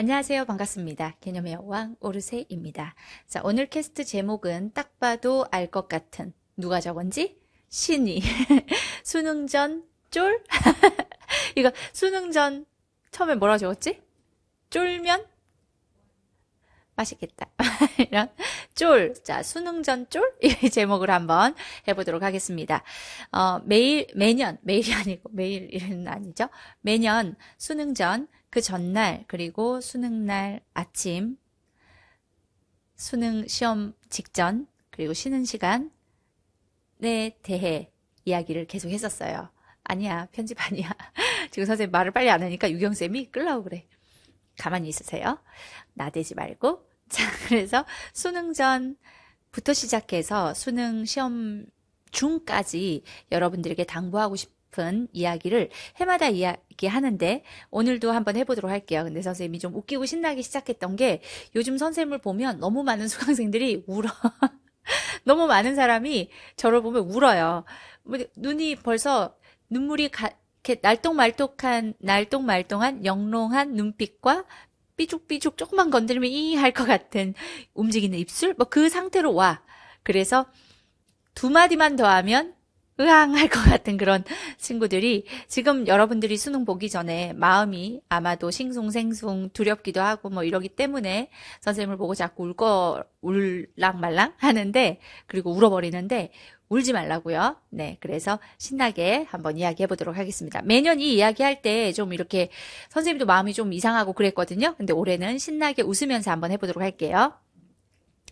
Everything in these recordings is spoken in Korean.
안녕하세요. 반갑습니다. 개념의 여왕 오르세입니다. 자, 오늘 캐스트 제목은 딱 봐도 알 것 같은 누가 저건지 신이 수능 전 쫄? 이거 수능 전 처음에 뭐라 적었지? 쫄면 맛있겠다. 이런 쫄. 자, 수능 전 쫄? 이 제목을 한번 해보도록 하겠습니다. 어, 매일, 매년, 매일이 아니고, 매일은 아니죠. 매년 수능 전그 전날 그리고 수능 날 아침 수능 시험 직전 그리고 쉬는 시간에 대해 이야기를 계속 했었어요. 아니야 편집 아니야. 지금 선생님 말을 빨리 안 하니까 유경 쌤이 끌라고 그래. 가만히 있으세요. 나대지 말고. 자 그래서 수능 전부터 시작해서 수능 시험 중까지 여러분들에게 당부하고 싶. 싶은 이야기를 해마다 이야기하는데 오늘도 한번 해보도록 할게요. 근데 선생님이 좀 웃기고 신나기 시작했던 게 요즘 선생님을 보면 너무 많은 수강생들이 울어. 너무 많은 사람이 저를 보면 울어요. 뭐 눈이 벌써 눈물이 가, 이렇게 날똥말똥한 날똥말똥한 영롱한 눈빛과 삐죽삐죽 조금만 건드리면 이할것 같은 움직이는 입술 뭐 그 상태로 와. 그래서 두 마디만 더 하면 으앙할 것 같은 그런 친구들이 지금 여러분들이 수능 보기 전에 마음이 아마도 싱숭생숭 두렵기도 하고 뭐 이러기 때문에 선생님을 보고 자꾸 울거 울랑말랑 하는데 그리고 울어버리는데 울지 말라고요. 네, 그래서 신나게 한번 이야기해 보도록 하겠습니다. 매년 이 이야기할 때 좀 이렇게 선생님도 마음이 좀 이상하고 그랬거든요. 근데 올해는 신나게 웃으면서 한번 해보도록 할게요.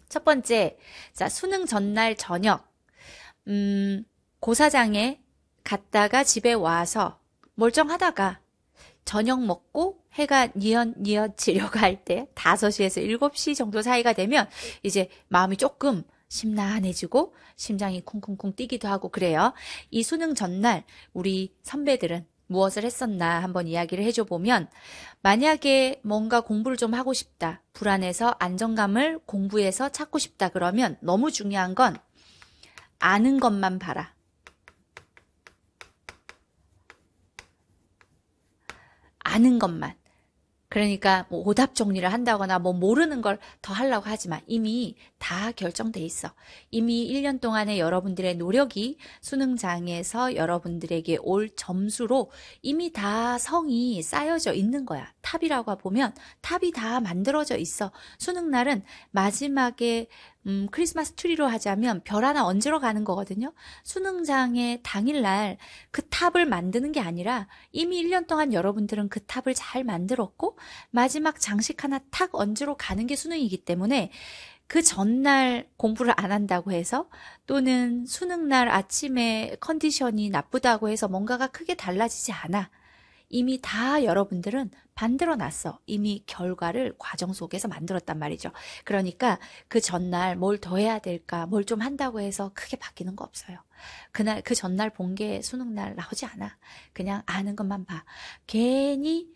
첫 번째, 자 수능 전날 저녁. 음, 고사장에 갔다가 집에 와서 멀쩡하다가 저녁 먹고 해가 니엿니엿 지려고 할 때 5시에서 7시 정도 사이가 되면 이제 마음이 조금 심란해지고 심장이 쿵쿵쿵 뛰기도 하고 그래요. 이 수능 전날 우리 선배들은 무엇을 했었나 한번 이야기를 해줘 보면 만약에 뭔가 공부를 좀 하고 싶다. 불안해서 안정감을 공부해서 찾고 싶다. 그러면 너무 중요한 건 아는 것만 봐라. 아는 것만. 그러니까 뭐 오답 정리를 한다거나 뭐 모르는 걸 더 하려고 하지만 이미 다 결정돼 있어. 이미 1년 동안의 여러분들의 노력이 수능장에서 여러분들에게 올 점수로 이미 다 성이 쌓여져 있는 거야. 탑이라고 보면 탑이 다 만들어져 있어. 수능날은 마지막에 음, 크리스마스 트리로 하자면 별 하나 얹으러 가는 거거든요. 수능장의 당일날 그 탑을 만드는 게 아니라 이미 1년 동안 여러분들은 그 탑을 잘 만들었고 마지막 장식 하나 탁 얹으러 가는 게 수능이기 때문에 그 전날 공부를 안 한다고 해서 또는 수능날 아침에 컨디션이 나쁘다고 해서 뭔가가 크게 달라지지 않아. 이미 다 여러분들은 만들어 놨어. 이미 결과를 과정 속에서 만들었단 말이죠. 그러니까 그 전날 뭘 더 해야 될까, 뭘 좀 한다고 해서 크게 바뀌는 거 없어요. 그날, 그 전날 본 게 수능날 나오지 않아. 그냥 아는 것만 봐. 괜히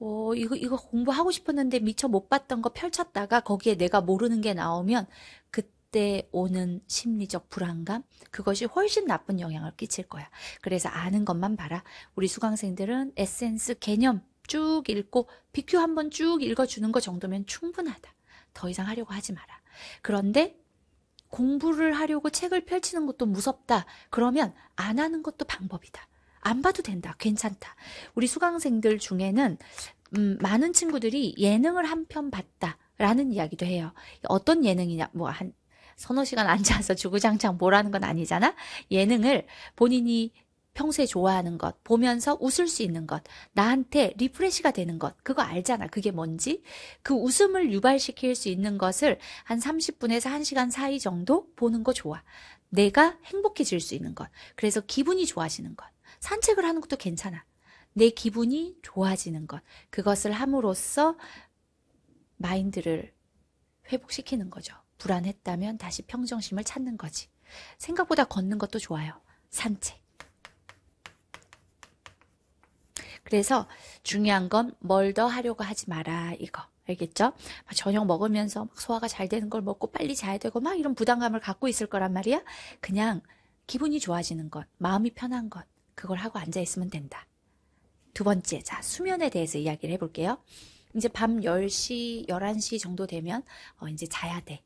어, 이거, 이거 공부하고 싶었는데 미처 못 봤던 거 펼쳤다가 거기에 내가 모르는 게 나오면 그때 오는 심리적 불안감 그것이 훨씬 나쁜 영향을 끼칠 거야. 그래서 아는 것만 봐라. 우리 수강생들은 에센스 개념 쭉 읽고 BQ 한번 쭉 읽어주는 것 정도면 충분하다. 더 이상 하려고 하지 마라. 그런데 공부를 하려고 책을 펼치는 것도 무섭다. 그러면 안 하는 것도 방법이다. 안 봐도 된다. 괜찮다. 우리 수강생들 중에는 음, 많은 친구들이 예능을 한 편 봤다. 라는 이야기도 해요. 어떤 예능이냐, 뭐, 한, 서너 시간 앉아서 주구장창 뭐라는 건 아니잖아? 예능을 본인이 평소에 좋아하는 것, 보면서 웃을 수 있는 것, 나한테 리프레시가 되는 것, 그거 알잖아. 그게 뭔지. 그 웃음을 유발시킬 수 있는 것을 한 30분에서 1시간 사이 정도 보는 거 좋아. 내가 행복해질 수 있는 것. 그래서 기분이 좋아지는 것. 산책을 하는 것도 괜찮아. 내 기분이 좋아지는 것. 그것을 함으로써 마인드를 회복시키는 거죠. 불안했다면 다시 평정심을 찾는 거지. 생각보다 걷는 것도 좋아요. 산책. 그래서 중요한 건 뭘 더 하려고 하지 마라 이거 알겠죠? 저녁 먹으면서 소화가 잘 되는 걸 먹고 빨리 자야 되고 막 이런 부담감을 갖고 있을 거란 말이야. 그냥 기분이 좋아지는 것, 마음이 편한 것 그걸 하고 앉아 있으면 된다. 두 번째, 자 수면에 대해서 이야기를 해볼게요. 이제 밤 10시, 11시 정도 되면 어, 이제 자야 돼.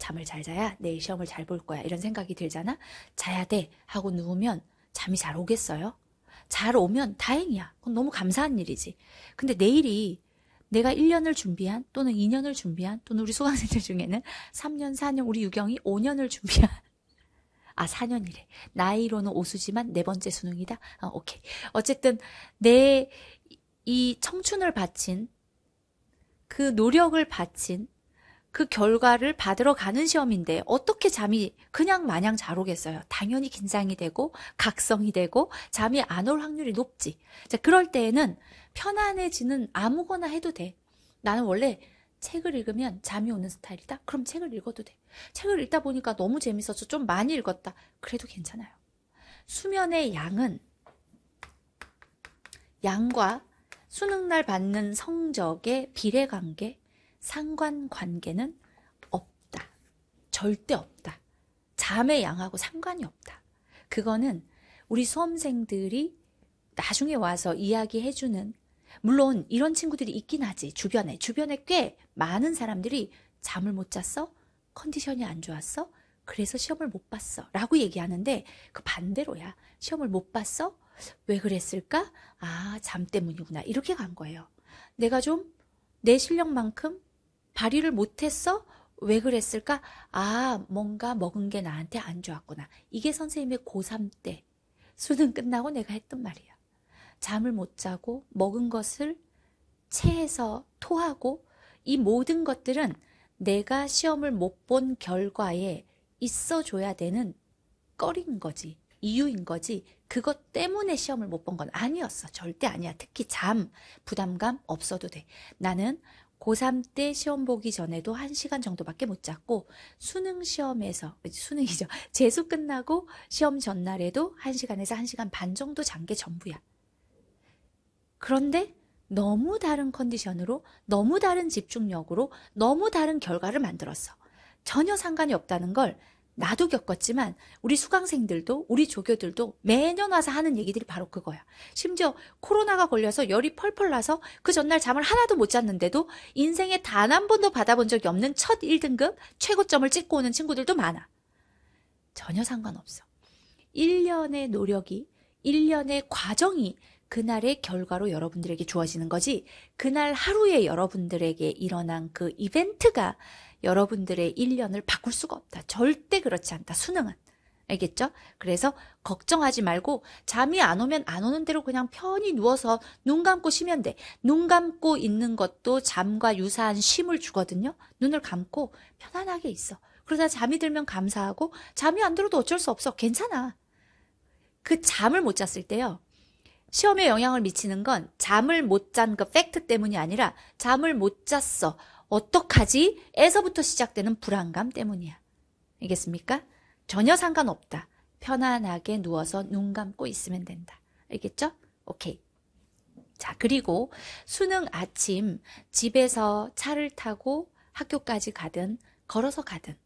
잠을 잘 자야 내일 시험을 잘 볼 거야. 이런 생각이 들잖아. 자야 돼 하고 누우면 잠이 잘 오겠어요? 잘 오면 다행이야. 그건 너무 감사한 일이지. 근데 내일이 내가 1년을 준비한 또는 2년을 준비한 또는 우리 수강생들 중에는 3년, 4년, 우리 유경이 5년을 준비한 아 4년이래. 나이로는 오수지만 네 번째 수능이다. 어, 오케이. 어쨌든 내 이 청춘을 바친 그 노력을 바친 그 결과를 받으러 가는 시험인데 어떻게 잠이 그냥 마냥 잘 오겠어요? 당연히 긴장이 되고 각성이 되고 잠이 안 올 확률이 높지. 자, 그럴 때에는 편안해지는 아무거나 해도 돼. 나는 원래 책을 읽으면 잠이 오는 스타일이다. 그럼 책을 읽어도 돼. 책을 읽다 보니까 너무 재밌어서 좀 많이 읽었다. 그래도 괜찮아요. 수면의 양은 양과 수능 날 받는 성적의 비례 관계 상관관계는 없다. 절대 없다. 잠의 양하고 상관이 없다. 그거는 우리 수험생들이 나중에 와서 이야기해주는 물론 이런 친구들이 있긴 하지 주변에 주변에 꽤 많은 사람들이 잠을 못 잤어 컨디션이 안 좋았어 그래서 시험을 못 봤어 라고 얘기하는데 그 반대로야 시험을 못 봤어 왜 그랬을까 아 잠 때문이구나 이렇게 간 거예요 내가 좀 내 실력만큼 발휘를 못했어? 왜 그랬을까? 아, 뭔가 먹은 게 나한테 안 좋았구나. 이게 선생님의 고3 때 수능 끝나고 내가 했던 말이야. 잠을 못 자고 먹은 것을 체해서 토하고 이 모든 것들은 내가 시험을 못 본 결과에 있어줘야 되는 꺼린 거지. 이유인 거지. 그것 때문에 시험을 못 본 건 아니었어. 절대 아니야. 특히 잠, 부담감 없어도 돼. 나는 고3 때 시험 보기 전에도 1시간 정도밖에 못 잤고 수능 시험에서 수능이죠. 재수 끝나고 시험 전날에도 1시간에서 1시간 반 정도 잔 게 전부야. 그런데 너무 다른 컨디션으로 너무 다른 집중력으로 너무 다른 결과를 만들었어. 전혀 상관이 없다는 걸 나도 겪었지만 우리 수강생들도 우리 조교들도 매년 와서 하는 얘기들이 바로 그거야. 심지어 코로나가 걸려서 열이 펄펄 나서 그 전날 잠을 하나도 못 잤는데도 인생에 단 한 번도 받아본 적이 없는 첫 1등급 최고점을 찍고 오는 친구들도 많아. 전혀 상관없어. 1년의 노력이 1년의 과정이 그날의 결과로 여러분들에게 주어지는 거지 그날 하루에 여러분들에게 일어난 그 이벤트가 여러분들의 1년을 바꿀 수가 없다. 절대 그렇지 않다. 수능은. 알겠죠? 그래서 걱정하지 말고 잠이 안 오면 안 오는 대로 그냥 편히 누워서 눈 감고 쉬면 돼. 눈 감고 있는 것도 잠과 유사한 쉼을 주거든요. 눈을 감고 편안하게 있어. 그러다 잠이 들면 감사하고 잠이 안 들어도 어쩔 수 없어. 괜찮아. 그 잠을 못 잤을 때요. 시험에 영향을 미치는 건 잠을 못 잔 그 팩트 때문이 아니라 잠을 못 잤어. 어떡하지? 에서부터 시작되는 불안감 때문이야. 알겠습니까? 전혀 상관없다. 편안하게 누워서 눈 감고 있으면 된다. 알겠죠? 오케이. 자, 그리고 수능 아침 집에서 차를 타고 학교까지 가든 걸어서 가든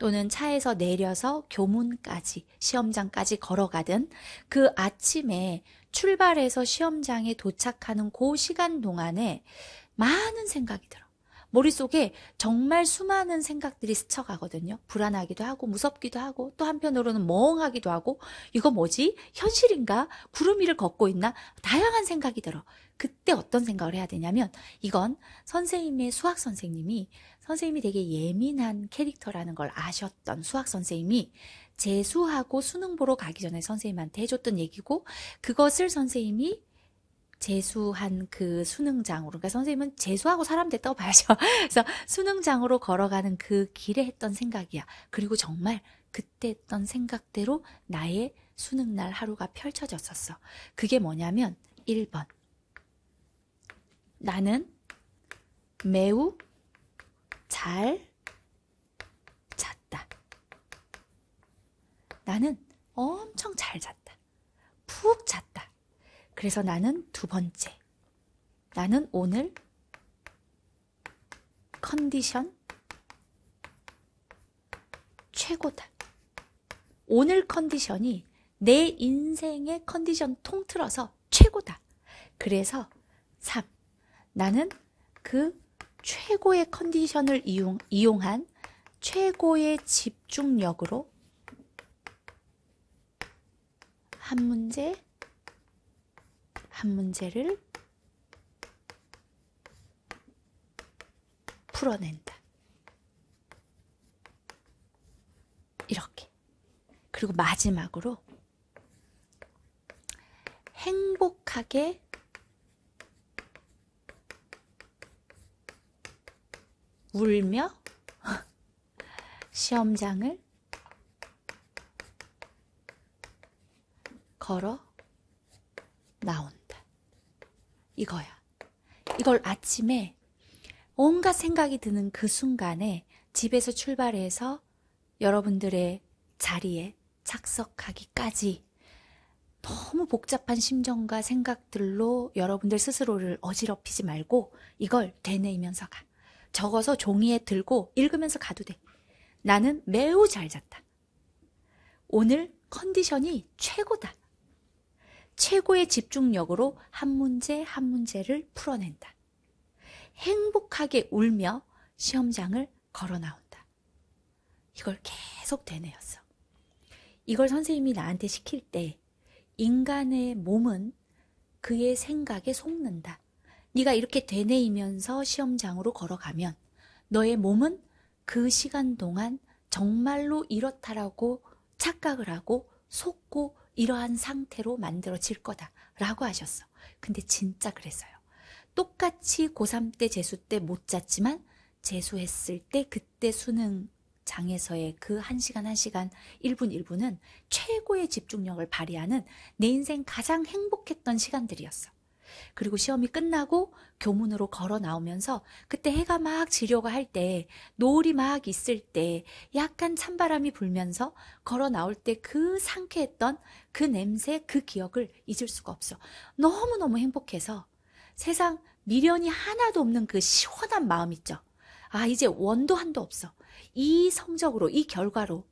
또는 차에서 내려서 교문까지 시험장까지 걸어가든 그 아침에 출발해서 시험장에 도착하는 그 시간 동안에 많은 생각이 들어. 머릿속에 정말 수많은 생각들이 스쳐가거든요. 불안하기도 하고 무섭기도 하고 또 한편으로는 멍하기도 하고 이거 뭐지? 현실인가? 구름 위를 걷고 있나? 다양한 생각이 들어. 그때 어떤 생각을 해야 되냐면 이건 선생님의 수학 선생님이 선생님이 되게 예민한 캐릭터라는 걸 아셨던 수학 선생님이 재수하고 수능 보러 가기 전에 선생님한테 해줬던 얘기고 그것을 선생님이 재수한 그 수능장으로 그러니까 선생님은 재수하고 사람 됐다고 봐야죠. 그래서 수능장으로 걸어가는 그 길에 했던 생각이야. 그리고 정말 그때 했던 생각대로 나의 수능날 하루가 펼쳐졌었어. 그게 뭐냐면 1번. 나는 매우 잘 잤다. 나는 엄청 잘 잤다. 푹 잤다. 그래서 나는 두 번째. 나는 오늘 컨디션 최고다. 오늘 컨디션이 내 인생의 컨디션 통틀어서 최고다. 그래서 3. 나는 그 최고의 컨디션을 이용, 이용한 최고의 집중력으로 한 문제 한 문제를 풀어낸다. 이렇게. 그리고 마지막으로 행복하게 울며 시험장을 걸어 나온다. 이거야. 이걸 아침에 온갖 생각이 드는 그 순간에 집에서 출발해서 여러분들의 자리에 착석하기까지 너무 복잡한 심정과 생각들로 여러분들 스스로를 어지럽히지 말고 이걸 되뇌이면서 가. 적어서 종이에 들고 읽으면서 가도 돼. 나는 매우 잘 잤다. 오늘 컨디션이 최고다. 최고의 집중력으로 한 문제 한 문제를 풀어낸다. 행복하게 울며 시험장을 걸어 나온다. 이걸 계속 되뇌었어. 이걸 선생님이 나한테 시킬 때 인간의 몸은 그의 생각에 속는다. 네가 이렇게 되뇌이면서 시험장으로 걸어가면 너의 몸은 그 시간 동안 정말로 이렇다라고 착각을 하고 속고 이러한 상태로 만들어질 거다라고 하셨어. 근데 진짜 그랬어요. 똑같이 고3 때 재수 때 못 잤지만 재수했을 때 그때 수능 장에서의 그 1시간 1시간 1분 1분은 최고의 집중력을 발휘하는 내 인생 가장 행복했던 시간들이었어. 그리고 시험이 끝나고 교문으로 걸어 나오면서 그때 해가 막 지려고 할 때, 노을이 막 있을 때, 약간 찬바람이 불면서 걸어 나올 때 그 상쾌했던 그 냄새, 그 기억을 잊을 수가 없어. 너무너무 행복해서 세상 미련이 하나도 없는 그 시원한 마음 있죠. 아, 이제 원도 한도 없어. 이 성적으로, 이 결과로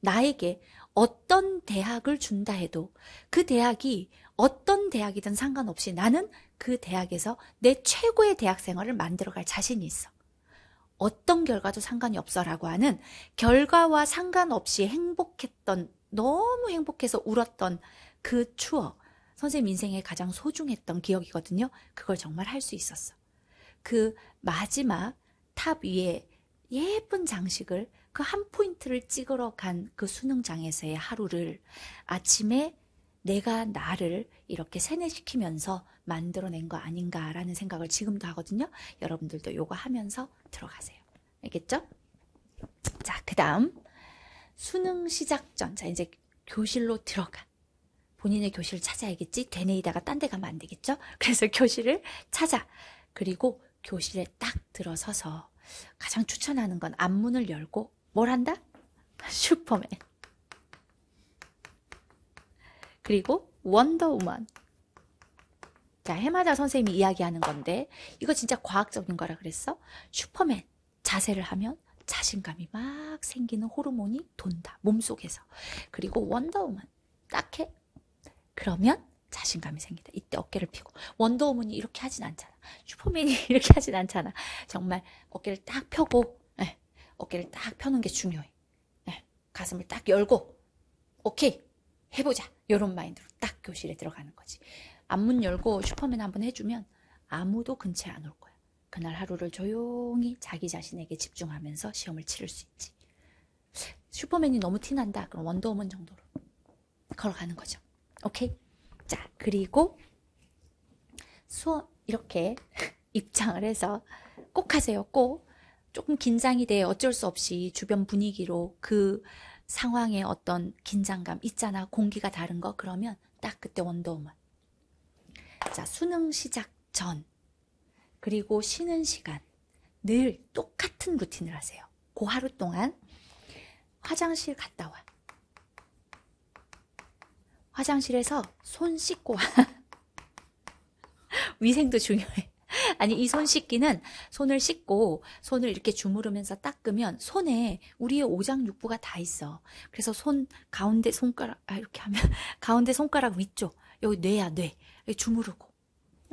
나에게 어떤 대학을 준다 해도 그 대학이 어떤 대학이든 상관없이 나는 그 대학에서 내 최고의 대학 생활을 만들어갈 자신이 있어. 어떤 결과도 상관이 없어라고 하는 결과와 상관없이 행복했던 너무 행복해서 울었던 그 추억 선생님 인생에 가장 소중했던 기억이거든요. 그걸 정말 할 수 있었어. 그 마지막 탑 위에 예쁜 장식을 그 한 포인트를 찍으러 간 그 수능장에서의 하루를 아침에 내가 나를 이렇게 세뇌시키면서 만들어낸 거 아닌가라는 생각을 지금도 하거든요. 여러분들도 요거 하면서 들어가세요. 알겠죠? 자, 그 다음. 수능 시작 전. 자, 이제 교실로 들어가. 본인의 교실을 찾아야겠지? 되뇌이다가 딴 데 가면 안 되겠죠? 그래서 교실을 찾아. 그리고 교실에 딱 들어서서 가장 추천하는 건 앞문을 열고 뭘 한다? 슈퍼맨. 그리고 원더우먼. 자, 해마다 선생님이 이야기하는 건데 이거 진짜 과학적인 거라 그랬어? 슈퍼맨 자세를 하면 자신감이 막 생기는 호르몬이 돈다. 몸속에서. 그리고 원더우먼 딱해. 그러면 자신감이 생긴다 이때 어깨를 펴고 원더우먼이 이렇게 하진 않잖아. 슈퍼맨이 이렇게 하진 않잖아. 정말 어깨를 딱 펴고 네. 어깨를 딱 펴는 게 중요해. 네. 가슴을 딱 열고 오케이 해보자. 이런 마인드로 딱 교실에 들어가는 거지. 앞문 열고 슈퍼맨 한번 해주면 아무도 근처에 안 올 거야. 그날 하루를 조용히 자기 자신에게 집중하면서 시험을 치를 수 있지. 슈퍼맨이 너무 티난다. 그럼 원더우먼 정도로 걸어가는 거죠. 오케이? 자, 그리고 수업 이렇게 입장을 해서 꼭 하세요. 꼭. 조금 긴장이 돼 어쩔 수 없이 주변 분위기로 그 상황의 어떤 긴장감 있잖아. 공기가 다른 거 그러면 딱 그때 원더우먼. 자, 수능 시작 전 그리고 쉬는 시간 늘 똑같은 루틴을 하세요. 그 하루 동안 화장실 갔다 와. 화장실에서 손 씻고 와. 위생도 중요해. 아니 이 손 씻기는 손을 씻고 손을 이렇게 주무르면서 닦으면 손에 우리의 오장육부가 다 있어. 그래서 손 가운데 손가락 아, 이렇게 하면 가운데 손가락 위쪽 여기 뇌야 뇌 여기 주무르고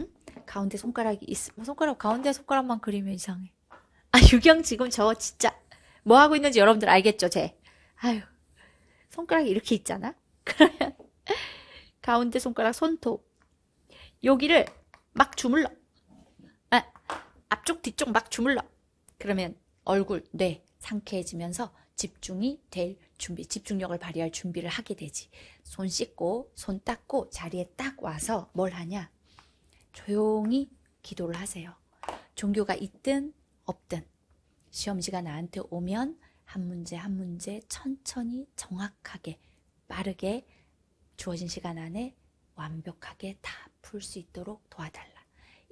응? 가운데 손가락이 있어. 손가락 가운데 손가락만 그리면 이상해. 아 유경 지금 저 진짜 뭐 하고 있는지 여러분들 알겠죠 제. 아유 손가락이 이렇게 있잖아. 그러면 가운데 손가락 손톱 여기를 막 주물러. 앞쪽 뒤쪽 막 주물러. 그러면 얼굴, 뇌 상쾌해지면서 집중이 될 준비, 집중력을 발휘할 준비를 하게 되지. 손 씻고 손 닦고 자리에 딱 와서 뭘 하냐? 조용히 기도를 하세요. 종교가 있든 없든 시험지가 나한테 오면 한 문제 한 문제 천천히 정확하게 빠르게 주어진 시간 안에 완벽하게 다 풀 수 있도록 도와달라.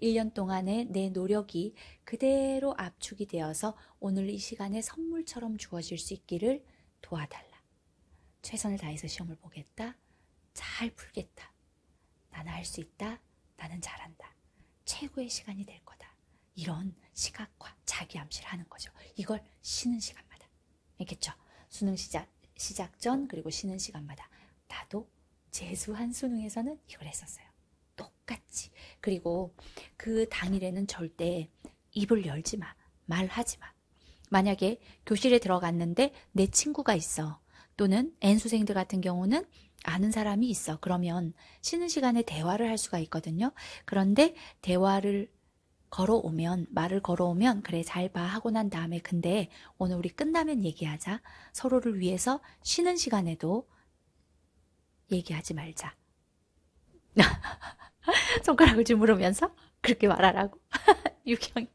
1년 동안의 내 노력이 그대로 압축이 되어서 오늘 이 시간에 선물처럼 주어질 수 있기를 도와달라. 최선을 다해서 시험을 보겠다. 잘 풀겠다. 나는 할 수 있다. 나는 잘한다. 최고의 시간이 될 거다. 이런 시각과 자기 암시를 하는 거죠. 이걸 쉬는 시간마다. 알겠죠? 수능 시작, 시작 전 그리고 쉬는 시간마다. 나도 재수 한 수능에서는 이걸 했었어요. 똑같이. 그리고 그 당일에는 절대 입을 열지 마. 말하지 마. 만약에 교실에 들어갔는데 내 친구가 있어. 또는 N수생들 같은 경우는 아는 사람이 있어. 그러면 쉬는 시간에 대화를 할 수가 있거든요. 그런데 대화를 걸어오면, 말을 걸어오면, 그래, 잘 봐. 하고 난 다음에, 근데 오늘 우리 끝나면 얘기하자. 서로를 위해서 쉬는 시간에도 얘기하지 말자. 손가락을 주무르면서 그렇게 말하라고. 유경이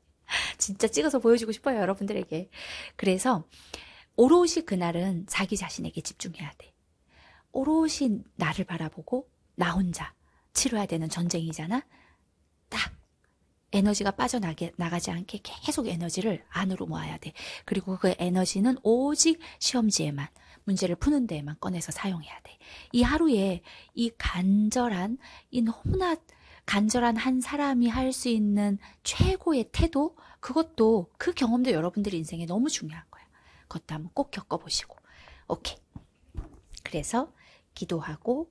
진짜 찍어서 보여주고 싶어요, 여러분들에게. 그래서 오롯이 그날은 자기 자신에게 집중해야 돼. 오롯이 나를 바라보고 나 혼자 치러야 되는 전쟁이잖아. 딱 에너지가 빠져나게 나가지 않게 계속 에너지를 안으로 모아야 돼. 그리고 그 에너지는 오직 시험지에만 문제를 푸는 데에만 꺼내서 사용해야 돼. 이 하루에 이 간절한, 이 너무나 간절한 한 사람이 할 수 있는 최고의 태도, 그것도 그 경험도 여러분들 인생에 너무 중요한 거야. 그것도 한번 꼭 겪어보시고. 오케이. 그래서 기도하고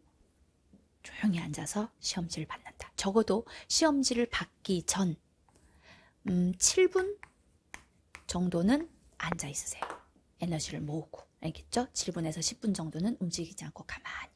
조용히 앉아서 시험지를 받는다. 적어도 시험지를 받기 전, 음, 7분 정도는 앉아 있으세요. 에너지를 모으고. 알겠죠? 7분에서 10분 정도는 움직이지 않고 가만히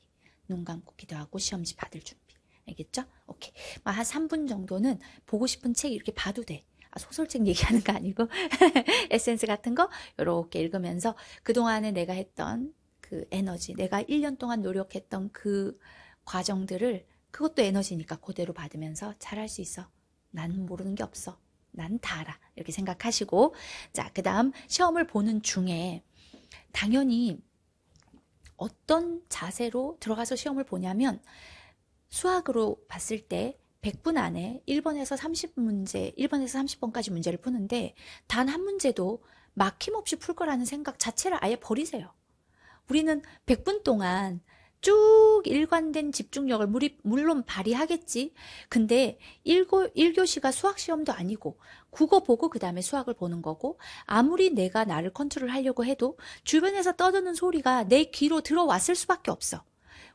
눈 감고 기도하고 시험지 받을 준비. 알겠죠? 오케이. 뭐한 3분 정도는 보고 싶은 책 이렇게 봐도 돼. 아, 소설책 얘기하는 거 아니고 에센스 같은 거 이렇게 읽으면서 그동안에 내가 했던 그 에너지, 내가 1년 동안 노력했던 그 과정들을 그것도 에너지니까 그대로 받으면서 잘할 수 있어. 나는 모르는 게 없어. 난 다 알아. 이렇게 생각하시고 자, 그다음 시험을 보는 중에 당연히 어떤 자세로 들어가서 시험을 보냐면 수학으로 봤을 때 100분 안에 1번에서 30문제, 1번에서 30번까지 문제를 푸는데 단 한 문제도 막힘없이 풀 거라는 생각 자체를 아예 버리세요. 우리는 100분 동안 쭉 일관된 집중력을 물이, 물론 발휘하겠지. 근데 1교 1교시가 수학시험도 아니고 국어 보고 그 다음에 수학을 보는 거고 아무리 내가 나를 컨트롤하려고 해도 주변에서 떠드는 소리가 내 귀로 들어왔을 수밖에 없어.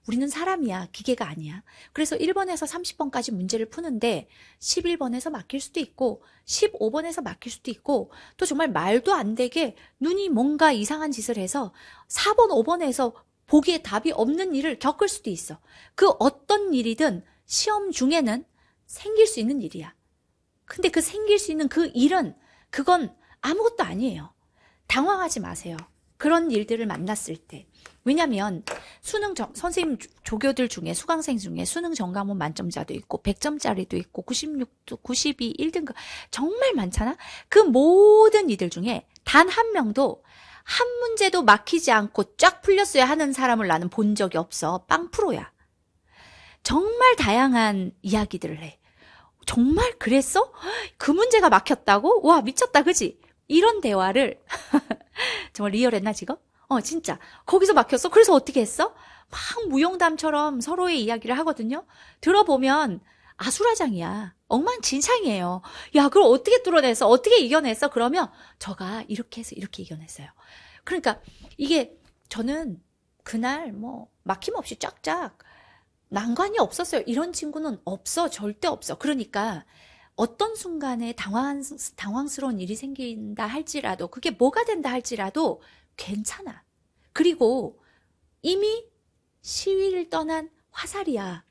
우리는 사람이야. 기계가 아니야. 그래서 1번에서 30번까지 문제를 푸는데 11번에서 막힐 수도 있고 15번에서 막힐 수도 있고 또 정말 말도 안 되게 눈이 뭔가 이상한 짓을 해서 4번, 5번에서 보기에 답이 없는 일을 겪을 수도 있어. 그 어떤 일이든 시험 중에는 생길 수 있는 일이야. 근데 그 생길 수 있는 그 일은 그건 아무것도 아니에요. 당황하지 마세요. 그런 일들을 만났을 때. 왜냐면 수능 정, 선생님 조교들 중에 수강생 중에 수능 전과문 만점자도 있고 100점짜리도 있고 96도 92 1등급 정말 많잖아. 그 모든 이들 중에 단 한 명도 한 문제도 막히지 않고 쫙 풀렸어야 하는 사람을 나는 본 적이 없어. 빵프로야. 정말 다양한 이야기들을 해. 정말 그랬어? 그 문제가 막혔다고? 와, 미쳤다, 그지? 이런 대화를. 정말 리얼했나, 지금? 어, 진짜. 거기서 막혔어? 그래서 어떻게 했어? 막 무용담처럼 서로의 이야기를 하거든요? 들어보면 아수라장이야. 엉망진창이에요. 야, 그걸 어떻게 뚫어내서 어떻게 이겨냈어? 그러면 저가 이렇게 해서 이렇게 이겨냈어요. 그러니까 이게 저는 그날 뭐 막힘없이 쫙쫙 난관이 없었어요. 이런 친구는 없어. 절대 없어. 그러니까 어떤 순간에 당황, 당황스러운 일이 생긴다 할지라도 그게 뭐가 된다 할지라도 괜찮아. 그리고 이미 시위를 떠난 화살이야.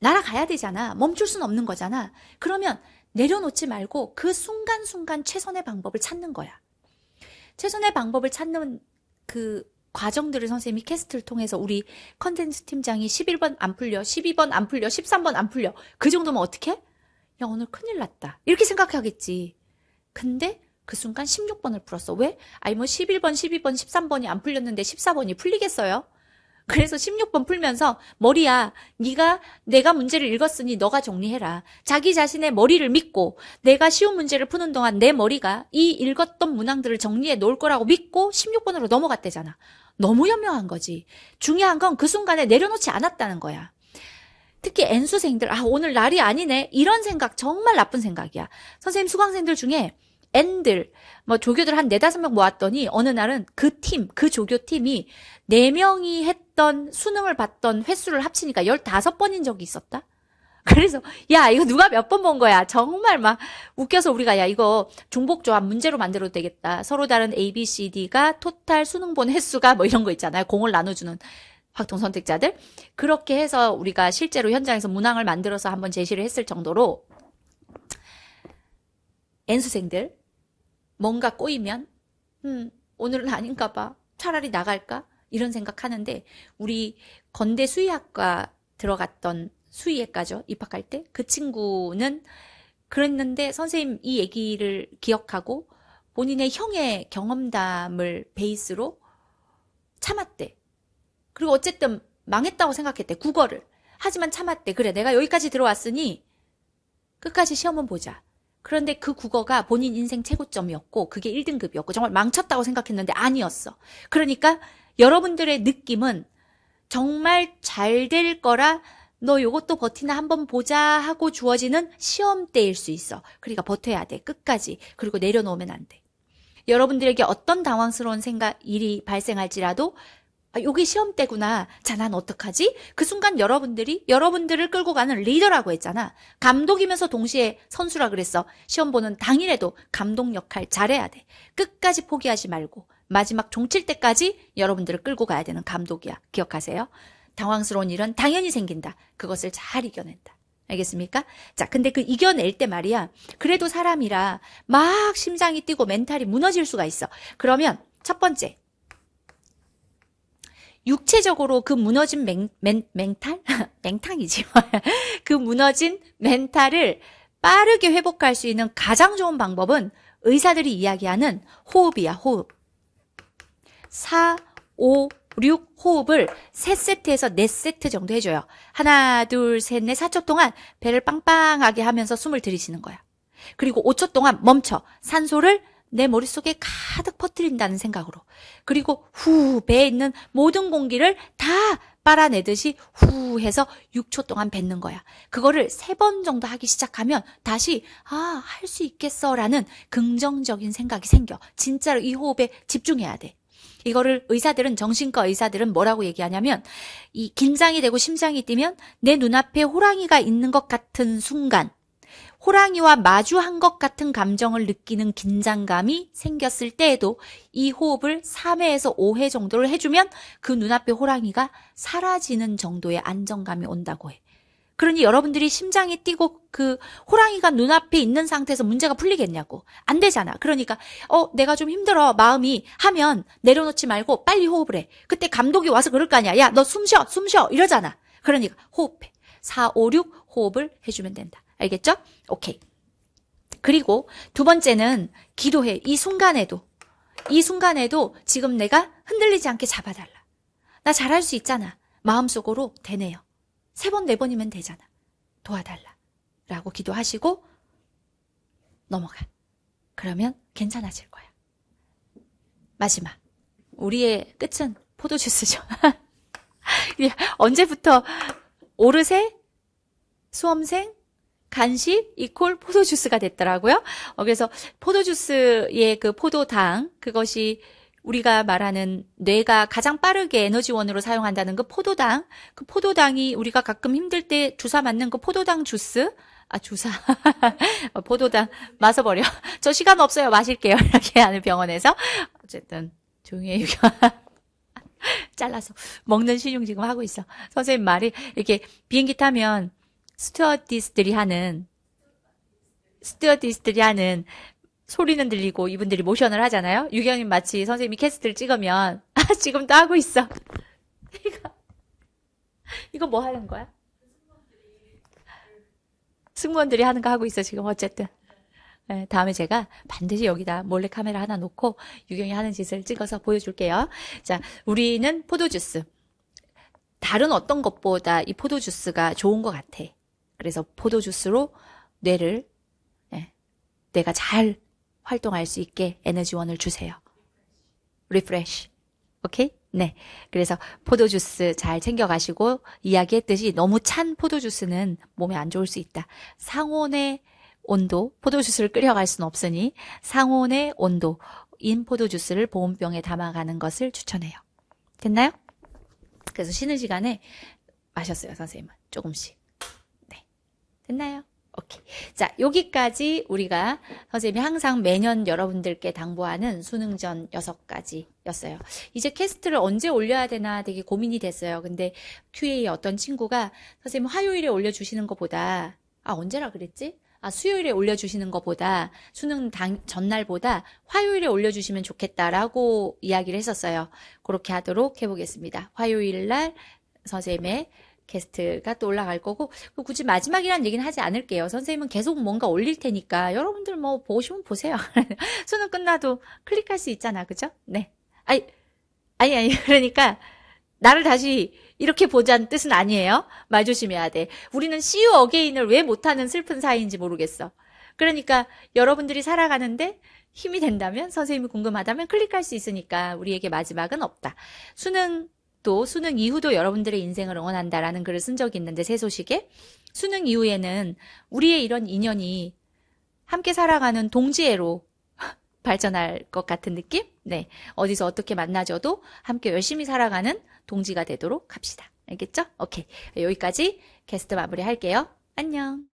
날아가야 되잖아. 멈출 순 없는 거잖아. 그러면 내려놓지 말고 그 순간순간 최선의 방법을 찾는 거야. 최선의 방법을 찾는 그 과정들을 선생님이 캐스트를 통해서 우리 컨텐츠 팀장이 11번 안 풀려, 12번 안 풀려, 13번 안 풀려. 그 정도면 어떻게? 야, 오늘 큰일 났다. 이렇게 생각하겠지. 근데 그 순간 16번을 풀었어. 왜? 아니, 뭐 11번, 12번, 13번이 안 풀렸는데 14번이 풀리겠어요? 그래서 16번 풀면서 머리야 네가 내가 문제를 읽었으니 너가 정리해라. 자기 자신의 머리를 믿고 내가 쉬운 문제를 푸는 동안 내 머리가 이 읽었던 문항들을 정리해 놓을 거라고 믿고 16번으로 넘어갔대잖아. 너무 현명한 거지. 중요한 건 그 순간에 내려놓지 않았다는 거야. 특히 N수생들, 아, 오늘 날이 아니네. 이런 생각 정말 나쁜 생각이야. 선생님 수강생들 중에 N들, 뭐 조교들 한 네다섯 명 모았더니 어느 날은 그 팀, 그 조교팀이 네명이 했던 수능을 봤던 횟수를 합치니까 열다섯 번인 적이 있었다? 그래서 야 이거 누가 몇 번 본 거야 정말 막 웃겨서 우리가 야 이거 중복조합 문제로 만들어도 되겠다 서로 다른 A, B, C, D가 토탈 수능 본 횟수가 뭐 이런 거 있잖아요 공을 나눠주는 확통 선택자들 그렇게 해서 우리가 실제로 현장에서 문항을 만들어서 한번 제시를 했을 정도로 N수생들 뭔가 꼬이면 음 오늘은 아닌가 봐 차라리 나갈까 이런 생각하는데 우리 건대 수의학과 들어갔던 수의예까지 입학할 때 그 친구는 그랬는데 선생님 이 얘기를 기억하고 본인의 형의 경험담을 베이스로 참았대. 그리고 어쨌든 망했다고 생각했대. 국어를. 하지만 참았대. 그래, 내가 여기까지 들어왔으니 끝까지 시험은 보자. 그런데 그 국어가 본인 인생 최고점이었고 그게 1등급이었고 정말 망쳤다고 생각했는데 아니었어. 그러니까 여러분들의 느낌은 정말 잘 될 거라 너 요것도 버티나 한번 보자 하고 주어지는 시험 때일 수 있어. 그러니까 버텨야 돼. 끝까지. 그리고 내려놓으면 안 돼. 여러분들에게 어떤 당황스러운 생각, 일이 발생할지라도 아, 요게 시험 때구나. 자, 난 어떡하지? 그 순간 여러분들이 여러분들을 끌고 가는 리더라고 했잖아. 감독이면서 동시에 선수라 그랬어. 시험 보는 당일에도 감독 역할 잘해야 돼. 끝까지 포기하지 말고 마지막 종칠 때까지 여러분들을 끌고 가야 되는 감독이야. 기억하세요. 당황스러운 일은 당연히 생긴다. 그것을 잘 이겨낸다. 알겠습니까? 자, 근데 그 이겨낼 때 말이야. 그래도 사람이라 막 심장이 뛰고 멘탈이 무너질 수가 있어. 그러면 첫 번째. 육체적으로 그 무너진 맹, 맹, 맹탈? 맹탕이지. 뭐. 그 무너진 멘탈을 빠르게 회복할 수 있는 가장 좋은 방법은 의사들이 이야기하는 호흡이야, 호흡. 4, 5, 6 호흡을 3세트에서 4세트 정도 해줘요. 하나, 둘, 셋, 넷, 4초 동안 배를 빵빵하게 하면서 숨을 들이시는 거야. 그리고 5초 동안 멈춰. 산소를 내 머릿속에 가득 퍼뜨린다는 생각으로. 그리고 후, 배에 있는 모든 공기를 다 빨아내듯이 후 해서 6초 동안 뱉는 거야. 그거를 3번 정도 하기 시작하면 다시 아, 할 수 있겠어 라는 긍정적인 생각이 생겨. 진짜로 이 호흡에 집중해야 돼. 이거를 의사들은 정신과 의사들은 뭐라고 얘기하냐면 이 긴장이 되고 심장이 뛰면 내 눈앞에 호랑이가 있는 것 같은 순간 호랑이와 마주한 것 같은 감정을 느끼는 긴장감이 생겼을 때에도 이 호흡을 3회에서 5회 정도를 해주면 그 눈앞에 호랑이가 사라지는 정도의 안정감이 온다고 해. 요 그러니 여러분들이 심장이 뛰고 그 호랑이가 눈앞에 있는 상태에서 문제가 풀리겠냐고. 안 되잖아. 그러니까 어, 내가 좀 힘들어. 마음이 하면 내려놓지 말고 빨리 호흡을 해. 그때 감독이 와서 그럴 거 아니야. 야, 너 숨 쉬어. 숨 쉬어. 이러잖아. 그러니까 호흡해. 4, 5, 6 호흡을 해 주면 된다. 알겠죠? 오케이. 그리고 두 번째는 기도해. 이 순간에도 이 순간에도 지금 내가 흔들리지 않게 잡아달라. 나 잘할 수 있잖아. 마음속으로 되네요. 세 번, 네 번이면 되잖아. 도와달라. 라고 기도하시고 넘어가. 그러면 괜찮아질 거야. 마지막. 우리의 끝은 포도주스죠. 언제부터 오르세, 수험생, 간식 이콜 포도주스가 됐더라고요. 어, 그래서 포도주스의 그 포도당 그것이 우리가 말하는 뇌가 가장 빠르게 에너지원으로 사용한다는 그 포도당, 그 포도당이 우리가 가끔 힘들 때 주사 맞는 그 포도당 주스, 아 주사, 어, 포도당 마서 버려. 저 시간 없어요. 마실게요. 이렇게 하는 병원에서 어쨌든 조용히 해요. 잘라서 먹는 신용 지금 하고 있어. 선생님 말이 이렇게 비행기 타면 스튜어디스들이 하는 스튜어디스들이 하는 소리는 들리고 이분들이 모션을 하잖아요. 유경님 마치 선생님이 캐스트를 찍으면 아 지금도 하고 있어. 이거 이거 뭐 하는 거야? 승무원들이 하는 거 하고 있어 지금 어쨌든. 예, 다음에 제가 반드시 여기다 몰래 카메라 하나 놓고 유경이 하는 짓을 찍어서 보여줄게요. 자, 우리는 포도주스. 다른 어떤 것보다 이 포도주스가 좋은 것 같아. 그래서 포도주스로 뇌를 네, 예, 내가 잘 활동할 수 있게 에너지원을 주세요. 리프레쉬. 오케이? 네. 그래서 포도주스 잘 챙겨가시고 이야기했듯이 너무 찬 포도주스는 몸에 안 좋을 수 있다. 상온의 온도, 포도주스를 끓여갈 수는 없으니 상온의 온도, 인 포도주스를 보온병에 담아가는 것을 추천해요. 됐나요? 그래서 쉬는 시간에 마셨어요, 선생님은. 조금씩. 네. 됐나요? 오케이. 자, 여기까지 우리가 선생님이 항상 매년 여러분들께 당부하는 수능전 6가지였어요. 이제 캐스트를 언제 올려야 되나 되게 고민이 됐어요. 근데 QA 어떤 친구가 선생님 화요일에 올려주시는 것보다, 아, 언제라 그랬지? 아, 수요일에 올려주시는 것보다 수능 당, 전날보다 화요일에 올려주시면 좋겠다라고 이야기를 했었어요. 그렇게 하도록 해보겠습니다. 화요일 날 선생님의 게스트가 또 올라갈 거고 그 굳이 마지막이라는 얘기는 하지 않을게요. 선생님은 계속 뭔가 올릴 테니까 여러분들 뭐 보시면 보세요. 수능 끝나도 클릭할 수 있잖아, 그죠? 네. 아니 아니 아니 그러니까 나를 다시 이렇게 보자는 뜻은 아니에요. 말 조심해야 돼. 우리는 시우 어게인을 왜 못하는 슬픈 사이인지 모르겠어. 그러니까 여러분들이 살아가는데 힘이 된다면 선생님이 궁금하다면 클릭할 수 있으니까 우리에게 마지막은 없다. 수능 또 수능 이후도 여러분들의 인생을 응원한다라는 글을 쓴 적이 있는데 새 소식에 수능 이후에는 우리의 이런 인연이 함께 살아가는 동지애로 발전할 것 같은 느낌? 네. 어디서 어떻게 만나져도 함께 열심히 살아가는 동지가 되도록 합시다. 알겠죠? 오케이. 여기까지 게스트 마무리 할게요. 안녕.